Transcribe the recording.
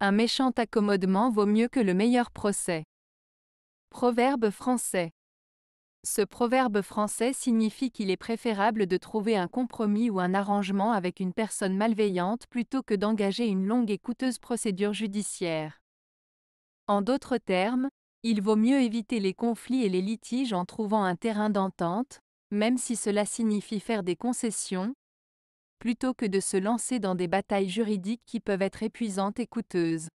Un méchant accommodement vaut mieux que le meilleur procès. Proverbe français. Ce proverbe français signifie qu'il est préférable de trouver un compromis ou un arrangement avec une personne malveillante plutôt que d'engager une longue et coûteuse procédure judiciaire. En d'autres termes, il vaut mieux éviter les conflits et les litiges en trouvant un terrain d'entente, même si cela signifie faire des concessions, plutôt que de se lancer dans des batailles juridiques qui peuvent être épuisantes et coûteuses.